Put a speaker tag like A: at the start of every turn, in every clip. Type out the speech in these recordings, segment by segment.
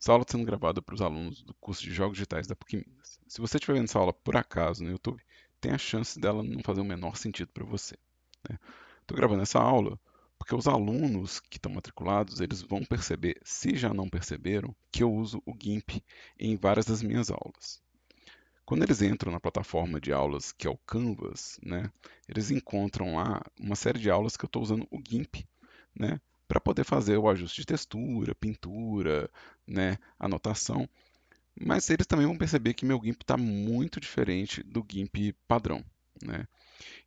A: Essa aula está sendo gravada para os alunos do curso de Jogos Digitais da PUC Minas. Se você estiver vendo essa aula por acaso no YouTube, tem a chance dela não fazer o menor sentido para você. Né? Estou gravando essa aula porque os alunos que estão matriculados eles vão perceber, se já não perceberam, que eu uso o GIMP em várias das minhas aulas. Quando eles entram na plataforma de aulas que é o Canvas, né, eles encontram lá uma série de aulas que eu estou usando o GIMP, né, para poder fazer o ajuste de textura, pintura, né, anotação. Mas eles também vão perceber que meu GIMP está muito diferente do GIMP padrão. Né?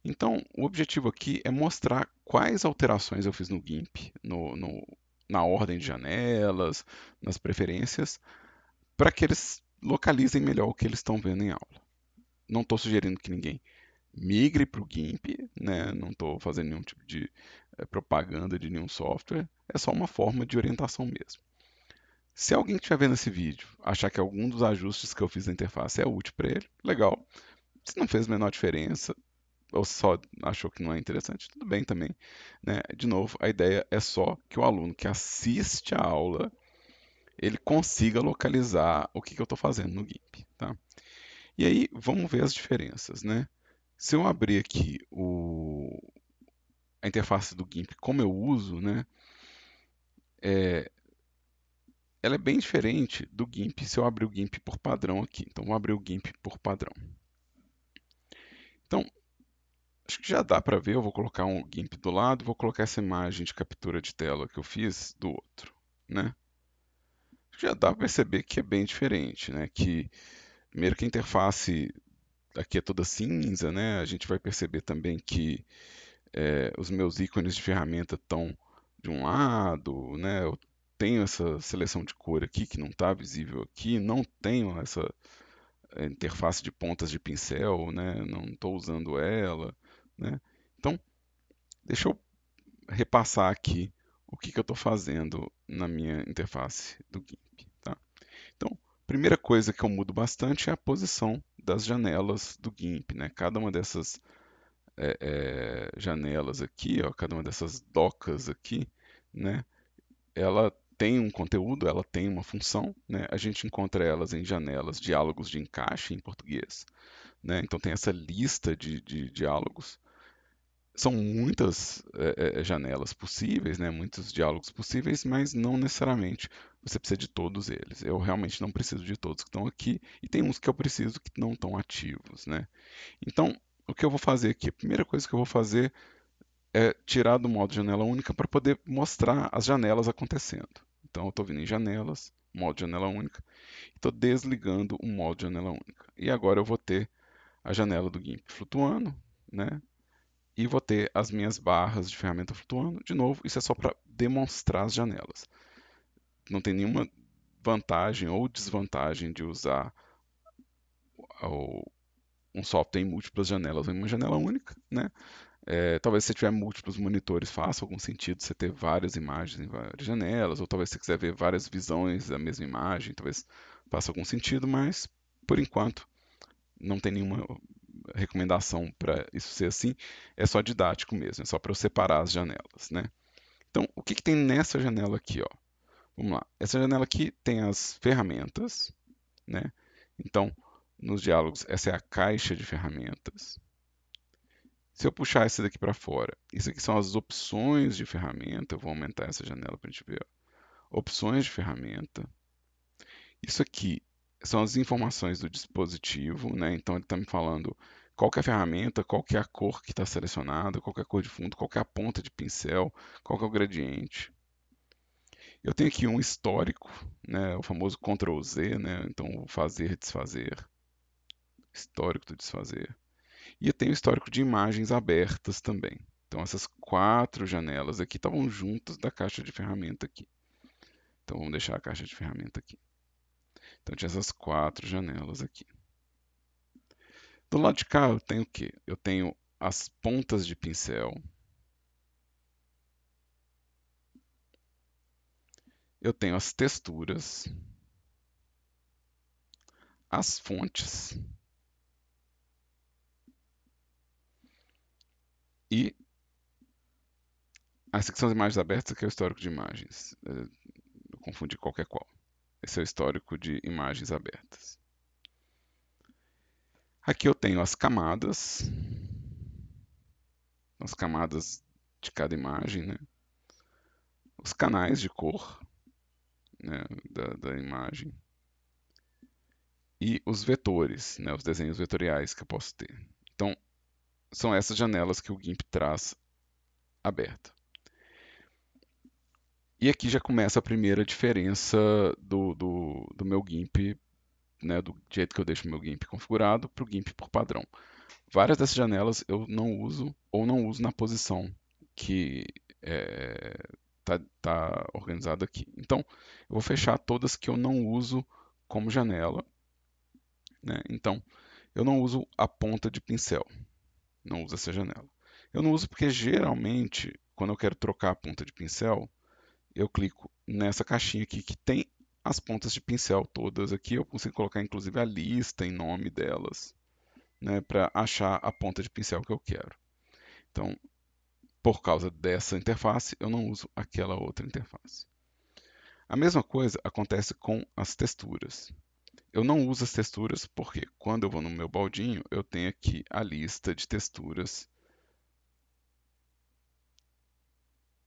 A: Então, o objetivo aqui é mostrar quais alterações eu fiz no GIMP, no, no, na ordem de janelas, nas preferências, para que eles localizem melhor o que eles estão vendo em aula. Não estou sugerindo que ninguém migre para o GIMP, né? não estou fazendo nenhum tipo de é propaganda de nenhum software, é só uma forma de orientação mesmo. Se alguém que estiver vendo esse vídeo achar que algum dos ajustes que eu fiz na interface é útil para ele, legal. Se não fez a menor diferença, ou só achou que não é interessante, tudo bem também. Né? De novo, a ideia é só que o aluno que assiste a aula ele consiga localizar o que, que eu estou fazendo no GIMP. Tá? E aí, vamos ver as diferenças. Né? Se eu abrir aqui o a interface do GIMP como eu uso, né? É, ela é bem diferente do GIMP se eu abrir o GIMP por padrão aqui. Então, vou abrir o GIMP por padrão. Então, acho que já dá para ver. Eu vou colocar um GIMP do lado, vou colocar essa imagem de captura de tela que eu fiz do outro, né? Já dá para perceber que é bem diferente, né? Que primeiro que a interface aqui é toda cinza, né? A gente vai perceber também que é, os meus ícones de ferramenta estão de um lado, né? Eu tenho essa seleção de cor aqui que não está visível aqui, não tenho essa é, interface de pontas de pincel, né? Não estou usando ela, né? Então, deixa eu repassar aqui o que, que eu estou fazendo na minha interface do GIMP. Tá? Então, primeira coisa que eu mudo bastante é a posição das janelas do GIMP. Né? Cada uma dessas é, é, janelas aqui, ó, cada uma dessas docas aqui, né, ela tem um conteúdo, ela tem uma função, né? A gente encontra elas em janelas, diálogos de encaixe em português, né? Então tem essa lista de, de diálogos. São muitas é, é, é janelas possíveis, né? Muitos diálogos possíveis, mas não necessariamente você precisa de todos eles. Eu realmente não preciso de todos que estão aqui e tem uns que eu preciso que não estão ativos, né? Então o que eu vou fazer aqui? A primeira coisa que eu vou fazer é tirar do modo janela única para poder mostrar as janelas acontecendo. Então eu estou vindo em janelas, modo janela única, estou desligando o modo janela única. E agora eu vou ter a janela do GIMP flutuando, né? E vou ter as minhas barras de ferramenta flutuando. De novo, isso é só para demonstrar as janelas. Não tem nenhuma vantagem ou desvantagem de usar o, um software tem múltiplas janelas ou em uma janela única, né? É, talvez se você tiver múltiplos monitores faça algum sentido você ter várias imagens em várias janelas, ou talvez se você quiser ver várias visões da mesma imagem, talvez faça algum sentido, mas por enquanto não tem nenhuma recomendação para isso ser assim, é só didático mesmo, é só para eu separar as janelas, né? Então, o que, que tem nessa janela aqui, ó? Vamos lá. Essa janela aqui tem as ferramentas, né? Então, nos diálogos, essa é a caixa de ferramentas. Se eu puxar esse daqui para fora, isso aqui são as opções de ferramenta. Eu vou aumentar essa janela para a gente ver. Ó. Opções de ferramenta. Isso aqui são as informações do dispositivo, né? Então ele está me falando qual é a ferramenta, qual é a cor que está selecionada, qual é a cor de fundo, qual é a ponta de pincel, qual é o gradiente. Eu tenho aqui um histórico, né? o famoso Ctrl Z, né? então fazer, desfazer histórico do desfazer. E eu tenho histórico de imagens abertas também. Então essas quatro janelas aqui estavam juntas da caixa de ferramenta aqui. Então vamos deixar a caixa de ferramenta aqui. Então tinha essas quatro janelas aqui. Do lado de cá eu tenho o quê? Eu tenho as pontas de pincel. Eu tenho as texturas. As fontes. E as que são as imagens abertas, aqui é, é o histórico de imagens. É, eu confundi qualquer qual. Esse é o histórico de imagens abertas. Aqui eu tenho as camadas, as camadas de cada imagem, né? os canais de cor né? da, da, imagem e os vetores, né? os desenhos vetoriais que eu posso ter. Então, são essas janelas que o GIMP traz aberta. E aqui já começa a primeira diferença do, do, do meu GIMP, né, do jeito que eu deixo meu GIMP configurado, para o GIMP por padrão. Várias dessas janelas eu não uso ou não uso na posição que está é, tá, tá organizado aqui. Então, eu vou fechar todas que eu não uso como janela. Né? Então, eu não uso a ponta de pincel não uso essa janela. Eu não uso porque geralmente, quando eu quero trocar a ponta de pincel, eu clico nessa caixinha aqui que tem as pontas de pincel todas aqui. Eu consigo colocar inclusive a lista em nome delas, né, para achar a ponta de pincel que eu quero. Então, por causa dessa interface, eu não uso aquela outra interface. A mesma coisa acontece com as texturas. Eu não uso as texturas porque quando eu vou no meu baldinho, eu tenho aqui a lista de texturas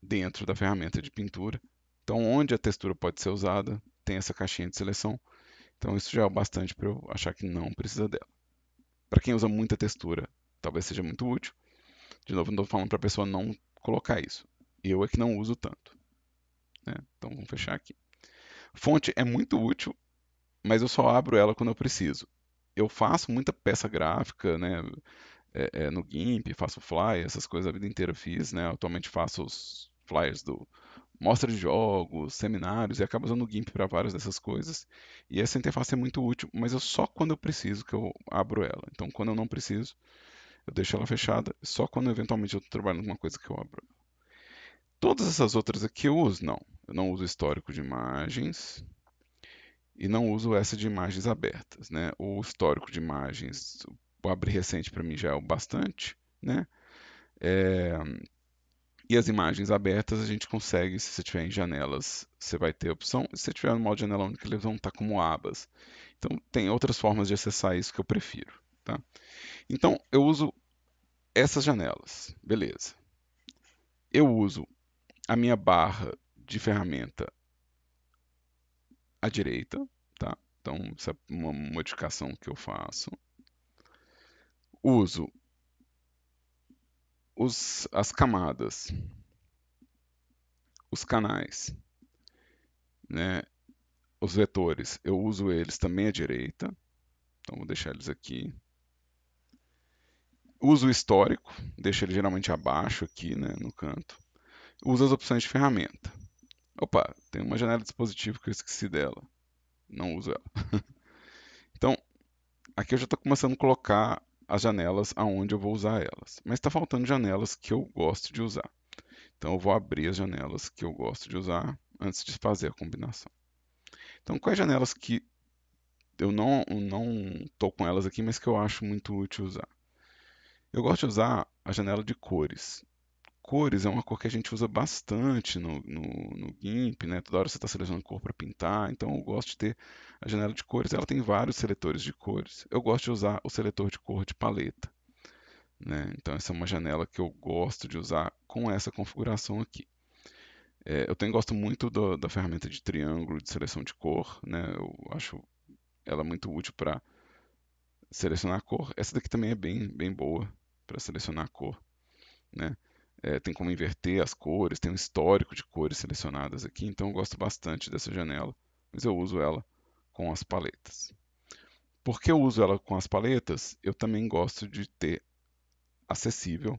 A: dentro da ferramenta de pintura. Então, onde a textura pode ser usada, tem essa caixinha de seleção. Então, isso já é o bastante para eu achar que não precisa dela. Para quem usa muita textura, talvez seja muito útil. De novo, não estou falando para a pessoa não colocar isso. Eu é que não uso tanto. Né? Então, vamos fechar aqui. Fonte é muito útil, mas eu só abro ela quando eu preciso. Eu faço muita peça gráfica, né? É, é, no GIMP, faço fly, essas coisas a vida inteira fiz, né? Atualmente faço os flyers do mostra de jogos, seminários e acabo usando o GIMP para várias dessas coisas. E essa interface é muito útil, mas eu só quando eu preciso que eu abro ela. Então, quando eu não preciso, eu deixo ela fechada. Só quando eventualmente eu estou trabalhando em uma coisa que eu abro. Todas essas outras aqui eu uso, não. Eu não uso histórico de imagens, e não uso essa de imagens abertas, né? O histórico de imagens, o abrir recente para mim já é o bastante, né? É... E as imagens abertas a gente consegue, se você tiver em janelas, você vai ter a opção. Se você tiver no modo janela única, eles vão estar como abas. Então, tem outras formas de acessar isso que eu prefiro. Tá? Então, eu uso essas janelas. Beleza. Eu uso a minha barra de ferramenta à direita, tá? Então, essa é uma modificação que eu faço. Uso os, as camadas, os canais, né? os vetores, eu uso eles também à direita. Então, vou deixar eles aqui. Uso o histórico, deixo ele geralmente abaixo aqui, né, no canto. Uso as opções de ferramenta. Opa, tem uma janela de dispositivo que eu esqueci dela. Não uso ela. então, aqui eu já estou começando a colocar as janelas aonde eu vou usar elas. Mas está faltando janelas que eu gosto de usar. Então, eu vou abrir as janelas que eu gosto de usar antes de fazer a combinação. Então, quais janelas que eu não não com elas aqui, mas que eu acho muito útil usar? Eu gosto de usar a janela de cores cores é uma cor que a gente usa bastante no, no, no GIMP, né? Toda hora você está selecionando cor para pintar, então eu gosto de ter a janela de cores, ela tem vários seletores de cores. Eu gosto de usar o seletor de cor de paleta, né? Então essa é uma janela que eu gosto de usar com essa configuração aqui. É, eu também gosto muito do, da ferramenta de triângulo de seleção de cor, né? Eu acho ela muito útil para selecionar a cor. Essa daqui também é bem, bem boa para selecionar a cor, né? é, tem como inverter as cores, tem um histórico de cores selecionadas aqui, então eu gosto bastante dessa janela, mas eu uso ela com as paletas. Por que eu uso ela com as paletas? Eu também gosto de ter acessível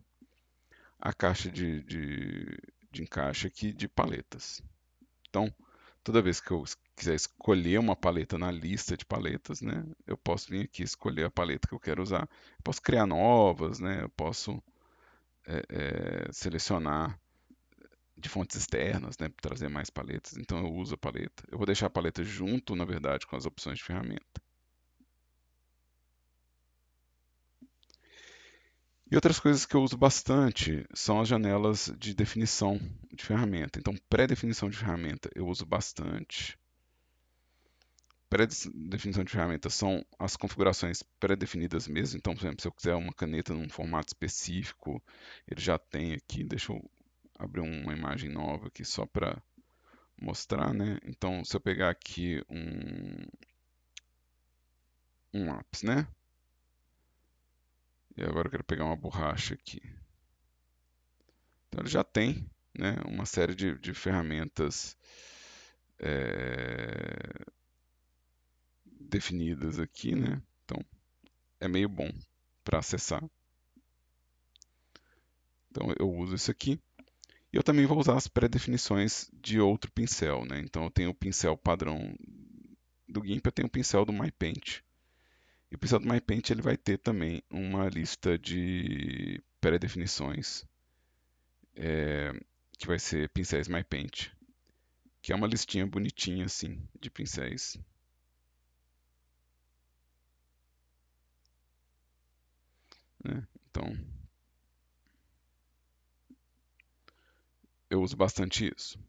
A: a caixa de, de, de encaixe aqui de paletas. Então, toda vez que eu quiser escolher uma paleta na lista de paletas, né, eu posso vir aqui escolher a paleta que eu quero usar, eu posso criar novas, né, eu posso é, é, selecionar de fontes externas, né, para trazer mais paletas. Então eu uso a paleta. Eu vou deixar a paleta junto, na verdade, com as opções de ferramenta. E outras coisas que eu uso bastante são as janelas de definição de ferramenta. Então, pré-definição de ferramenta eu uso bastante pré-definição de ferramentas são as configurações pré-definidas mesmo. Então, por exemplo, se eu quiser uma caneta num formato específico, ele já tem aqui. Deixa eu abrir uma imagem nova aqui só para mostrar, né? Então, se eu pegar aqui um, um lápis, né? E agora eu quero pegar uma borracha aqui. Então, ele já tem né, uma série de, de ferramentas... É definidas aqui, né? Então, é meio bom para acessar. Então, eu uso isso aqui. E eu também vou usar as pré-definições de outro pincel, né? Então, eu tenho o pincel padrão do GIMP, eu tenho o pincel do MyPaint. E o pincel do MyPaint ele vai ter também uma lista de pré-definições, é, que vai ser pincéis MyPaint, que é uma listinha bonitinha, assim, de pincéis Né? Então, eu uso bastante isso.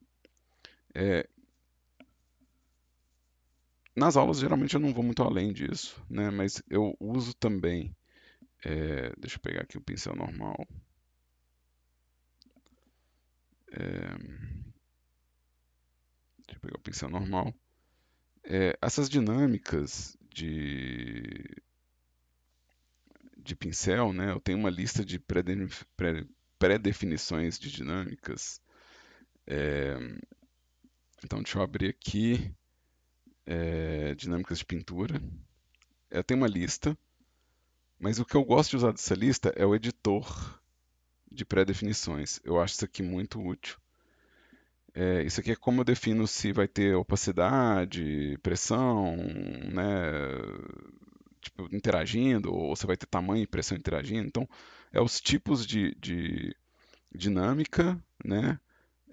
A: É, nas aulas, geralmente, eu não vou muito além disso, né? mas eu uso também. É, deixa eu pegar aqui o pincel normal. É, deixa eu pegar o pincel normal. É, essas dinâmicas de de pincel, né, eu tenho uma lista de pré-definições de dinâmicas. É, então, deixa eu abrir aqui é, dinâmicas de pintura. Eu tenho uma lista, mas o que eu gosto de usar dessa lista é o editor de pré-definições. Eu acho isso aqui muito útil. É, isso aqui é como eu defino se vai ter opacidade, pressão, né, tipo, interagindo, ou você vai ter tamanho e pressão interagindo. Então, é os tipos de, de dinâmica, né?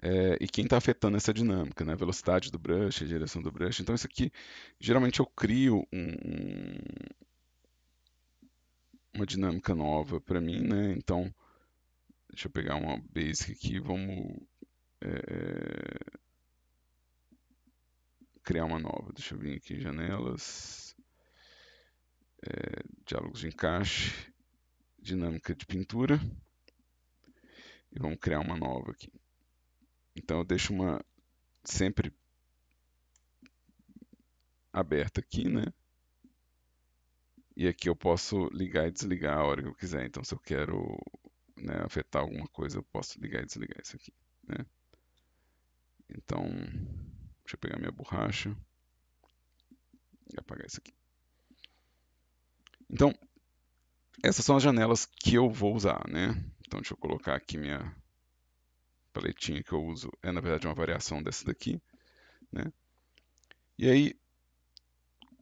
A: É, e quem está afetando essa dinâmica, né? Velocidade do brush, a direção do brush. Então, isso aqui, geralmente eu crio um, uma dinâmica nova para mim, né? Então, deixa eu pegar uma basic aqui, vamos é, criar uma nova. Deixa eu vir aqui, janelas é, diálogos de encaixe, dinâmica de pintura e vamos criar uma nova aqui. Então eu deixo uma sempre aberta aqui, né? E aqui eu posso ligar e desligar a hora que eu quiser. Então se eu quero né, afetar alguma coisa, eu posso ligar e desligar isso aqui, né? Então, deixa eu pegar minha borracha e apagar isso aqui. Então, essas são as janelas que eu vou usar, né? Então, deixa eu colocar aqui minha paletinha que eu uso. É, na verdade, uma variação dessa daqui, né? E aí,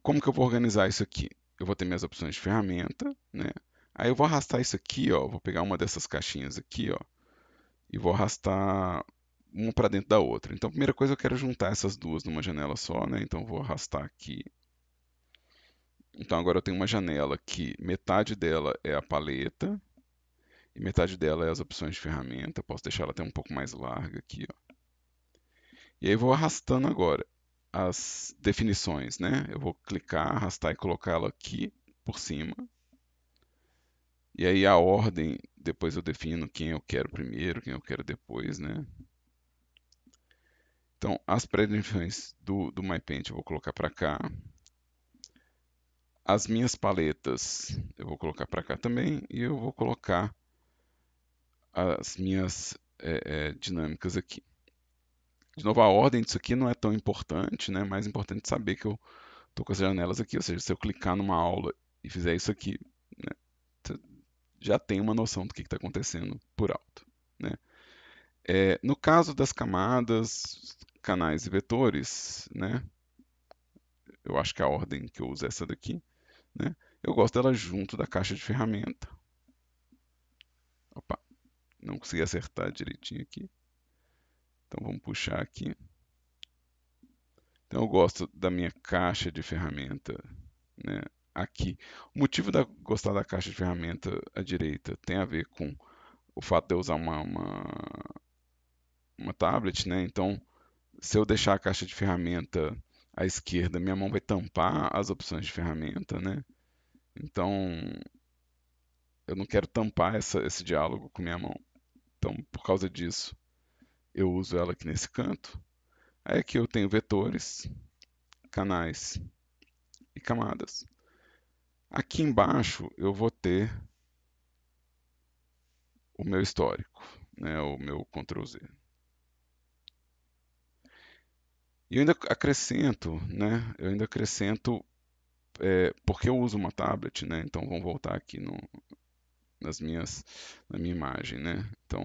A: como que eu vou organizar isso aqui? Eu vou ter minhas opções de ferramenta, né? Aí eu vou arrastar isso aqui, ó. Vou pegar uma dessas caixinhas aqui, ó. E vou arrastar uma para dentro da outra. Então, a primeira coisa, eu quero juntar essas duas numa janela só, né? Então, vou arrastar aqui então agora eu tenho uma janela que metade dela é a paleta e metade dela é as opções de ferramenta. Eu posso deixar ela até um pouco mais larga aqui. Ó. E aí vou arrastando agora as definições, né? Eu vou clicar, arrastar e colocá-la aqui por cima. E aí a ordem, depois eu defino quem eu quero primeiro, quem eu quero depois, né? Então, as pré-definições do, do MyPaint eu vou colocar para cá as minhas paletas. Eu vou colocar para cá também e eu vou colocar as minhas é, é, dinâmicas aqui. De novo, a ordem disso aqui não é tão importante, né? Mais importante saber que eu estou com as janelas aqui. Ou seja, se eu clicar numa aula e fizer isso aqui, né? já tem uma noção do que está acontecendo por alto, né? É, no caso das camadas, canais e vetores, né? Eu acho que a ordem que eu uso é essa daqui. Né? Eu gosto dela junto da caixa de ferramenta. Opa, não consegui acertar direitinho aqui. Então vamos puxar aqui. Então eu gosto da minha caixa de ferramenta né, aqui. O motivo de gostar da caixa de ferramenta à direita tem a ver com o fato de eu usar uma, uma, uma tablet, né? Então, se eu deixar a caixa de ferramenta à esquerda, minha mão vai tampar as opções de ferramenta, né? Então, eu não quero tampar essa, esse diálogo com minha mão. Então, por causa disso, eu uso ela aqui nesse canto. Aí aqui eu tenho vetores, canais e camadas. Aqui embaixo eu vou ter o meu histórico, né, o meu Ctrl Z. E eu ainda acrescento, né? Eu ainda acrescento é, porque eu uso uma tablet, né? Então vamos voltar aqui no, nas minhas, na minha imagem, né? Então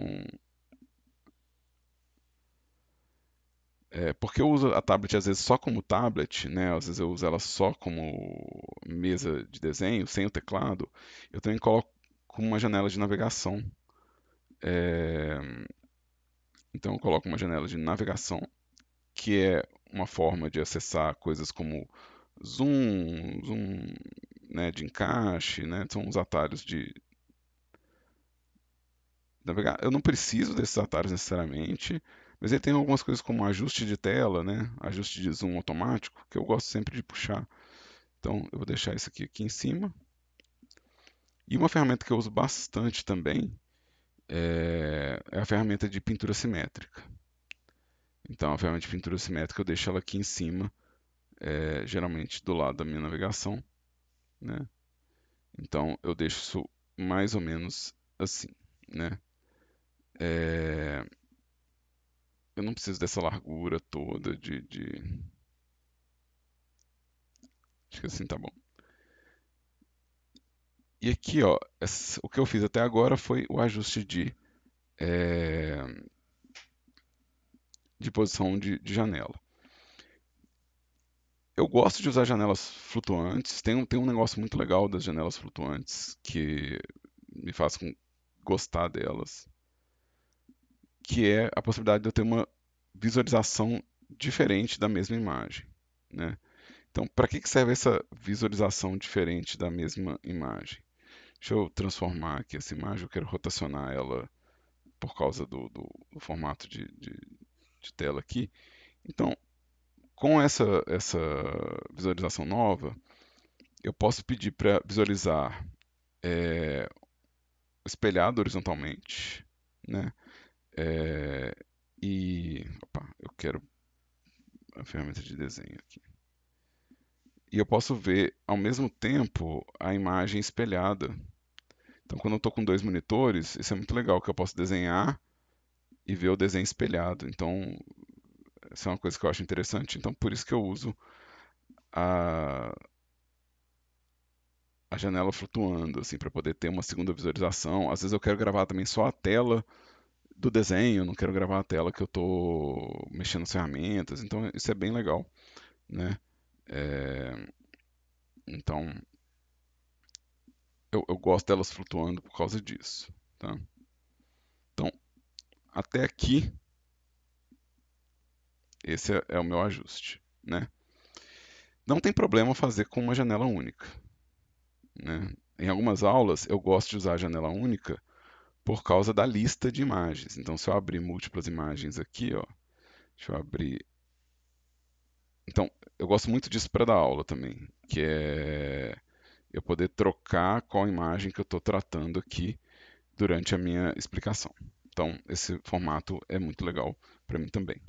A: É, porque eu uso a tablet às vezes só como tablet, né? Às vezes eu uso ela só como mesa de desenho, sem o teclado. Eu também coloco como uma janela de navegação. É... Então eu coloco uma janela de navegação que é uma forma de acessar coisas como zoom, zoom né, de encaixe, né, são os atalhos de navegar. Eu não preciso desses atalhos necessariamente, mas ele tem algumas coisas como ajuste de tela, né, ajuste de zoom automático, que eu gosto sempre de puxar. Então eu vou deixar isso aqui, aqui em cima. E uma ferramenta que eu uso bastante também eh, é a ferramenta de pintura simétrica. Então, a ferramenta de pintura simétrica eu deixo ela aqui em cima, é, geralmente do lado da minha navegação. Né? Então, eu deixo isso mais ou menos assim. Né? É... Eu não preciso dessa largura toda de, de... Acho que assim tá bom. E aqui, ó, essa, o que eu fiz até agora foi o ajuste de é, de posição de, de janela. Eu gosto de usar janelas flutuantes, tem um, tem um negócio muito legal das janelas flutuantes que me faz com, gostar delas, que é a possibilidade de eu ter uma visualização diferente da mesma imagem. Né? Então, para que, que serve essa visualização diferente da mesma imagem? Deixa eu transformar aqui essa imagem, eu quero rotacionar ela por causa do, do, do formato de, de, de tela aqui. Então, com essa, essa visualização nova, eu posso pedir para visualizar é, espelhado horizontalmente, né? É, e opa, eu quero a ferramenta de desenho aqui. E eu posso ver ao mesmo tempo a imagem espelhada. Então, quando eu estou com dois monitores, isso é muito legal, que eu posso desenhar e ver o desenho espelhado. Então, essa é uma coisa que eu acho interessante. Então, por isso que eu uso a, a janela flutuando, assim, para poder ter uma segunda visualização. Às vezes eu quero gravar também só a tela do desenho, não quero gravar a tela que eu estou mexendo nas ferramentas. Então, isso é bem legal, né? É... Então, eu, eu gosto delas flutuando por causa disso, tá? até aqui, esse é, é o meu ajuste, né? Não tem problema fazer com uma janela única. Né? Em algumas aulas, eu gosto de usar a janela única por causa da lista de imagens. Então, se eu abrir múltiplas imagens aqui, ó, deixa eu abrir... Então, eu gosto muito disso para dar aula também, que é eu poder trocar qual imagem que eu estou tratando aqui durante a minha explicação. Então, esse formato é muito legal para mim também.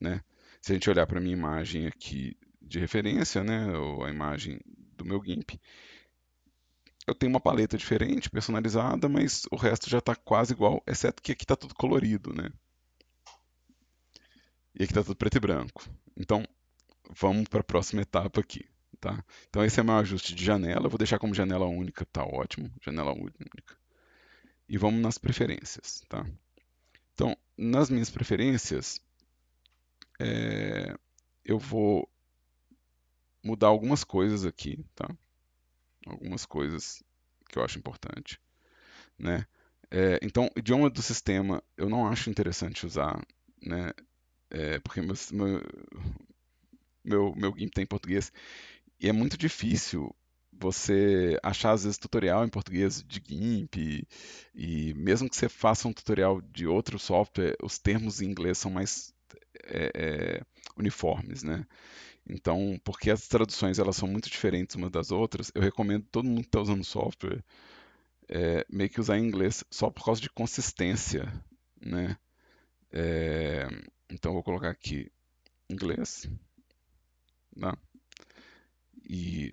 A: Né? Se a gente olhar para a minha imagem aqui de referência, né, ou a imagem do meu GIMP, eu tenho uma paleta diferente, personalizada, mas o resto já está quase igual, exceto que aqui está tudo colorido, né? E aqui está tudo preto e branco. Então, vamos para a próxima etapa aqui, tá? Então, esse é meu ajuste de janela. Eu vou deixar como janela única, tá ótimo. Janela única. E vamos nas preferências, tá? Então, nas minhas preferências, é, eu vou mudar algumas coisas aqui, tá? Algumas coisas que eu acho importante, né? É, então, idioma do sistema eu não acho interessante usar, né? É, porque meu, meu, meu GIMP tem português e é muito difícil você achar às vezes tutorial em português de GIMP e, e, mesmo que você faça um tutorial de outro software, os termos em inglês são mais é, é, uniformes, né? Então, porque as traduções elas são muito diferentes umas das outras, eu recomendo todo mundo que está usando software é, meio que usar em inglês só por causa de consistência, né? É, então, vou colocar aqui inglês, né? E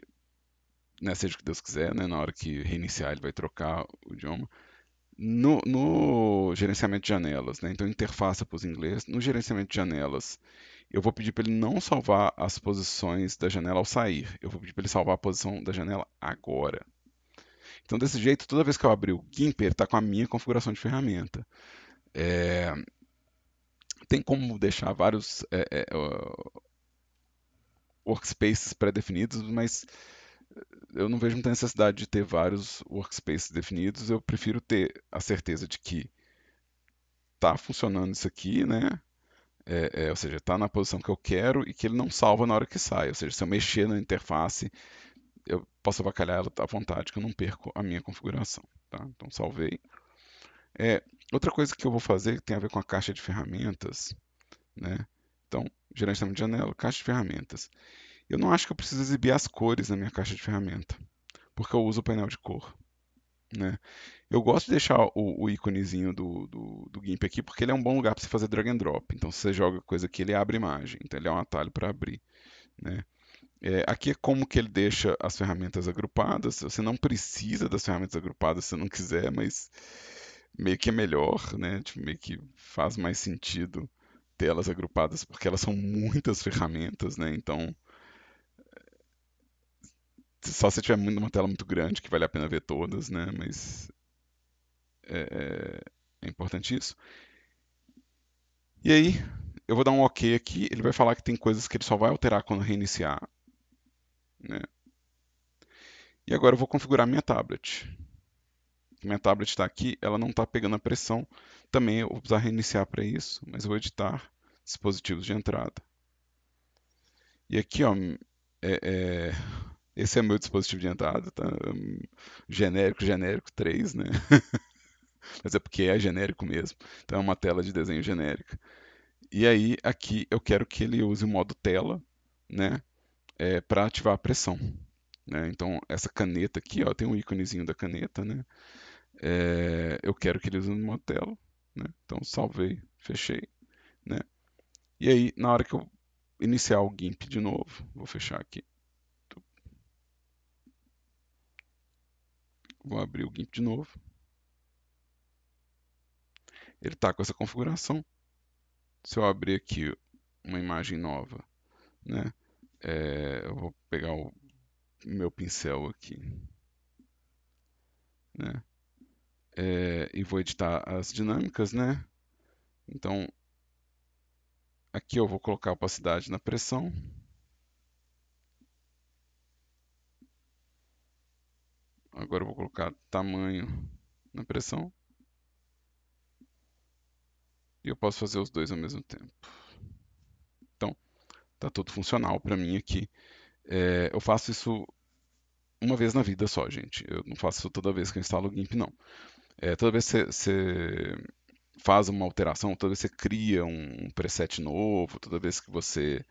A: né, seja o que Deus quiser, né, na hora que reiniciar ele vai trocar o idioma, no, no gerenciamento de janelas, né, então interface para os inglês, no gerenciamento de janelas, eu vou pedir para ele não salvar as posições da janela ao sair, eu vou pedir para ele salvar a posição da janela agora. Então, desse jeito, toda vez que eu abrir o GIMP, ele está com a minha configuração de ferramenta. É... Tem como deixar vários é, é, workspaces pré-definidos, mas eu não vejo muita necessidade de ter vários workspaces definidos. Eu prefiro ter a certeza de que está funcionando isso aqui, né? É, é, ou seja, está na posição que eu quero e que ele não salva na hora que sai. Ou seja, se eu mexer na interface, eu posso avacalhar ela à vontade, que eu não perco a minha configuração. Tá? Então, salvei. É, outra coisa que eu vou fazer tem a ver com a caixa de ferramentas. Né? Então, gerenciamento de janela, caixa de ferramentas. Eu não acho que eu preciso exibir as cores na minha caixa de ferramenta, porque eu uso o painel de cor. Né? Eu gosto de deixar o, o íconezinho do, do, do, GIMP aqui, porque ele é um bom lugar para você fazer drag and drop. Então, se você joga coisa aqui, ele abre imagem. Então, ele é um atalho para abrir. Né? É, aqui é como que ele deixa as ferramentas agrupadas. Você não precisa das ferramentas agrupadas se você não quiser, mas meio que é melhor, né? Tipo, meio que faz mais sentido ter elas agrupadas, porque elas são muitas ferramentas, né? Então, só se tiver uma tela muito grande, que vale a pena ver todas, né? Mas é, é, é importante isso. E aí, eu vou dar um OK aqui. Ele vai falar que tem coisas que ele só vai alterar quando reiniciar. Né? E agora eu vou configurar minha tablet. Minha tablet está aqui, ela não está pegando a pressão. Também eu vou precisar reiniciar para isso, mas eu vou editar dispositivos de entrada. E aqui, ó, é, é, esse é meu dispositivo de entrada, tá? Genérico, genérico 3, né? Mas é porque é genérico mesmo. Então é uma tela de desenho genérica. E aí aqui eu quero que ele use o modo tela, né? É, para ativar a pressão. Né? Então essa caneta aqui, ó, tem um íconezinho da caneta, né? É, eu quero que ele use o modo tela, né? Então salvei, fechei, né? E aí na hora que eu iniciar o GIMP de novo, vou fechar aqui. Vou abrir o GIMP de novo. Ele está com essa configuração. Se eu abrir aqui uma imagem nova, né? É, eu vou pegar o meu pincel aqui, né? É, e vou editar as dinâmicas, né? Então, aqui eu vou colocar a opacidade na pressão. Agora eu vou colocar tamanho na pressão. E eu posso fazer os dois ao mesmo tempo. Então, está tudo funcional para mim aqui. É, eu faço isso uma vez na vida só, gente. Eu não faço isso toda vez que eu instalo o GIMP, não. É, toda vez que você faz uma alteração, toda vez que você cria um preset novo, toda vez que você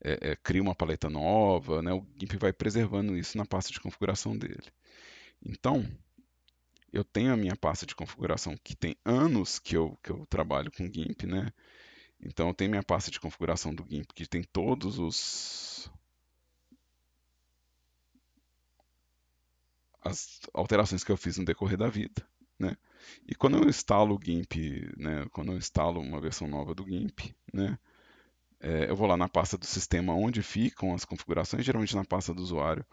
A: é, é, cria uma paleta nova, né, o GIMP vai preservando isso na pasta de configuração dele. Então, eu tenho a minha pasta de configuração que tem anos que eu, que eu trabalho com GIMP, né? Então, eu tenho minha pasta de configuração do GIMP que tem todos os... as alterações que eu fiz no decorrer da vida, né? E quando eu instalo o GIMP, né? Quando eu instalo uma versão nova do GIMP, né? É, eu vou lá na pasta do sistema onde ficam as configurações, geralmente na pasta do usuário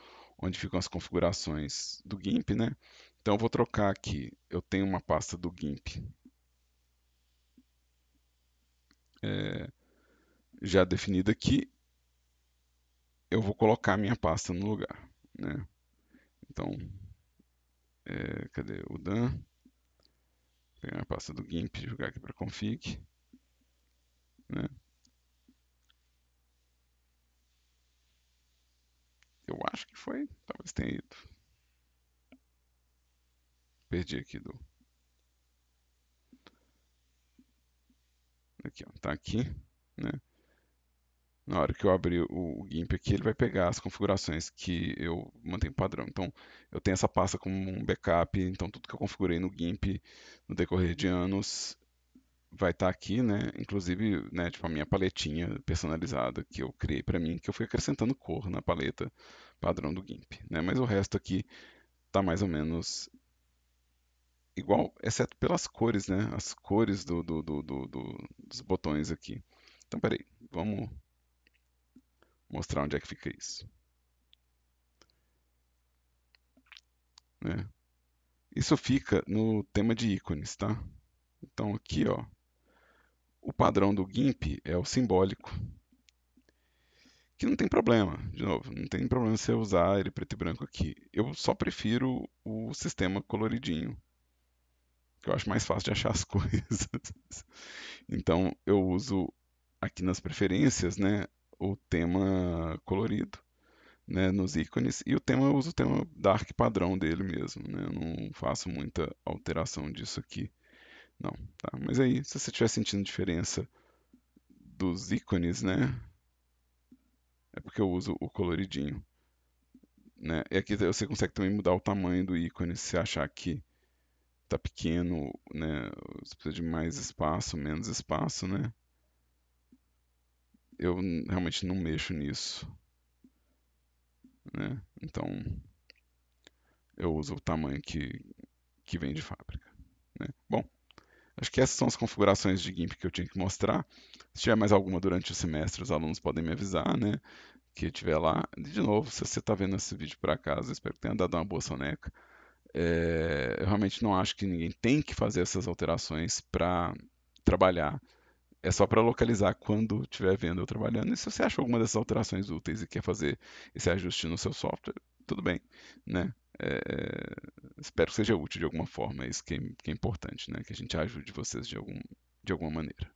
A: onde ficam as configurações do GIMP, né? Então eu vou trocar aqui, eu tenho uma pasta do GIMP é, já definida aqui, eu vou colocar a minha pasta no lugar, né? Então, é, cadê o Dan? Vou pegar a pasta do GIMP, jogar aqui para config. foi? Talvez tenha ido. Perdi aqui do. Aqui, ó. Tá aqui, né? Na hora que eu abrir o, o GIMP aqui, ele vai pegar as configurações que eu mantenho padrão. Então, eu tenho essa pasta como um backup, então tudo que eu configurei no GIMP no decorrer de anos vai estar tá aqui, né? Inclusive, né, tipo a minha paletinha personalizada que eu criei para mim, que eu fui acrescentando cor na paleta padrão do GIMP, né? Mas o resto aqui tá mais ou menos igual, exceto pelas cores, né? As cores do, do, do, do dos botões aqui. Então, peraí, vamos mostrar onde é que fica isso. Né? Isso fica no tema de ícones, tá? Então aqui, ó, o padrão do GIMP é o simbólico, que não tem problema, de novo, não tem problema você usar ele preto e branco aqui. Eu só prefiro o sistema coloridinho, que eu acho mais fácil de achar as coisas. então eu uso aqui nas preferências, né, o tema colorido, né, nos ícones e o tema eu uso o tema dark padrão dele mesmo, né? Eu não faço muita alteração disso aqui. Não, tá. Mas aí, se você estiver sentindo diferença dos ícones, né? É porque eu uso o coloridinho. Né? E aqui você consegue também mudar o tamanho do ícone, se achar que tá pequeno, né? Você precisa de mais espaço, menos espaço, né? Eu realmente não mexo nisso. Né? Então, eu uso o tamanho que, que vem de fábrica. Né? Bom, Acho que essas são as configurações de GIMP que eu tinha que mostrar. Se tiver mais alguma durante o semestre, os alunos podem me avisar, né? Que tiver lá. De novo, se você está vendo esse vídeo por acaso, espero que tenha dado uma boa soneca. É, eu realmente não acho que ninguém tem que fazer essas alterações para trabalhar. É só para localizar quando estiver vendo ou trabalhando. E se você acha alguma dessas alterações úteis e quer fazer esse ajuste no seu software, tudo bem, né? É, é, espero que seja útil de alguma forma, é isso que é, que é importante, né? Que a gente ajude vocês de, algum, de alguma maneira.